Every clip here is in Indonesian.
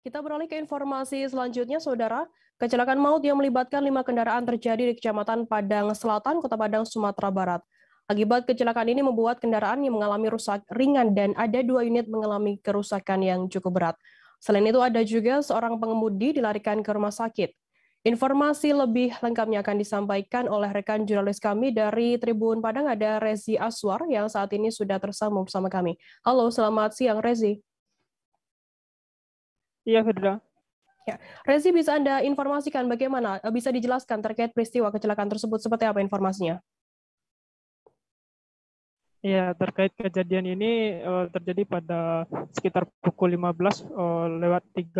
Kita beralih ke informasi selanjutnya, Saudara. Kecelakaan maut yang melibatkan lima kendaraan terjadi di Kecamatan Padang Selatan, Kota Padang, Sumatera Barat. Akibat kecelakaan ini membuat kendaraan yang mengalami rusak ringan dan ada dua unit mengalami kerusakan yang cukup berat. Selain itu ada juga seorang pengemudi dilarikan ke rumah sakit. Informasi lebih lengkapnya akan disampaikan oleh rekan jurnalis kami dari Tribun Padang, ada Rezi Aswar yang saat ini sudah tersambung bersama kami. Halo, selamat siang Rezi. Iya, Fedra. Ya. Rezi bisa Anda informasikan bagaimana eh, bisa dijelaskan terkait peristiwa kecelakaan tersebut seperti apa informasinya? Ya, terkait kejadian ini uh, terjadi pada sekitar pukul 15 uh, eh, lewat 30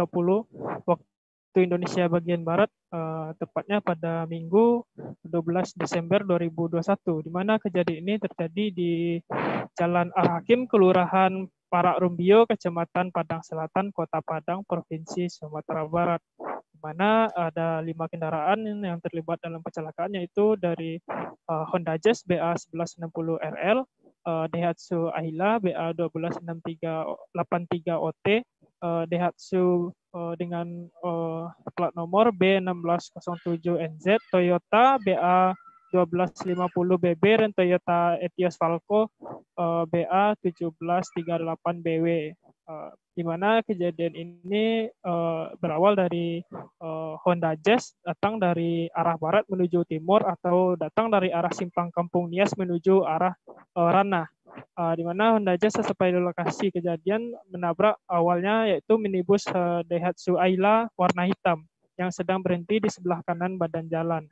waktu Indonesia bagian barat, uh, tepatnya pada Minggu 12 Desember 2021, di mana kejadian ini terjadi di Jalan Al-Hakim, Kelurahan Parak Rumbio, Kecamatan Padang Selatan, Kota Padang, Provinsi Sumatera Barat. Di mana eh, ada lima kendaraan yang terlibat dalam kecelakaan yaitu dari uh, Honda Jazz BA 1160 RL, uh, Daihatsu Ahila BA 126383 OT, uh, Daihatsu uh, dengan uh, plat nomor B1607NZ, Toyota BA 1250 BB dan Toyota Etios Falco uh, BA 1738 BW. Uh, di mana kejadian ini uh, berawal dari uh, Honda Jazz datang dari arah barat menuju timur atau datang dari arah simpang Kampung Nias menuju arah uh, eh, Ranah. Uh, di mana Honda Jazz sesampai di lokasi kejadian menabrak awalnya yaitu minibus uh, Daihatsu Ayla warna hitam yang sedang berhenti di sebelah kanan badan jalan.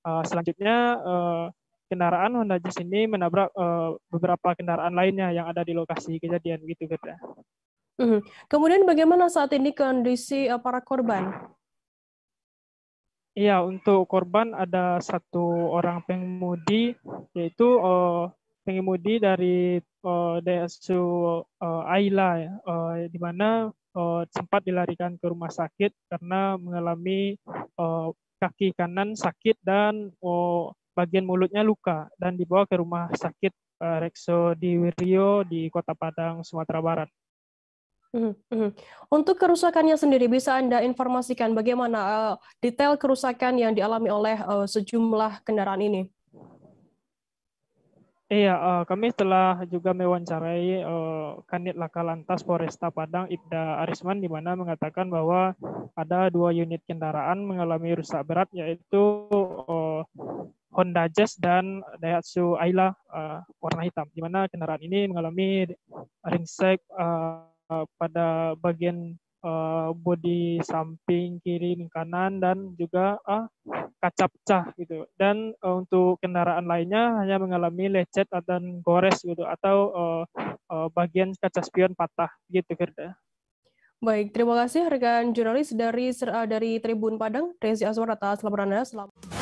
Eh, selanjutnya eh, kendaraan Honda Jazz ini menabrak eh, beberapa kendaraan lainnya yang ada di lokasi kejadian gitu, Firda. Ya. Mm-hmm. Kemudian bagaimana saat ini kondisi para korban? Iya, untuk korban ada satu orang pengemudi, yaitu pengemudi dari uh, Daihatsu uh, Ayla, ya. di mana sempat dilarikan ke rumah sakit karena mengalami kaki kanan sakit dan oh, bagian mulutnya luka dan dibawa ke rumah sakit uh, eh, Rekso di Wirio di Kota Padang, Sumatera Barat. Mm -hmm. Untuk kerusakannya sendiri bisa Anda informasikan bagaimana uh, detail kerusakan yang dialami oleh uh, sejumlah kendaraan ini? Iya, uh, kami telah juga mewawancarai uh, Kanit Lantas Polresta Padang Ibda Arisman di mana mengatakan bahwa ada dua unit kendaraan mengalami rusak berat yaitu uh, Honda Jazz dan Daihatsu Ayla uh, warna hitam di mana kendaraan ini mengalami ringsek uh, pada bagian uh, bodi samping kiri dan kanan dan juga uh, kaca pecah gitu dan uh, untuk kendaraan lainnya hanya mengalami lecet dan gores gitu atau uh, uh, bagian kaca spion patah gitu Firda. Baik, terima kasih rekan jurnalis dari dari Tribun Padang, Rezi Aswar atas laporan Anda. Selamat.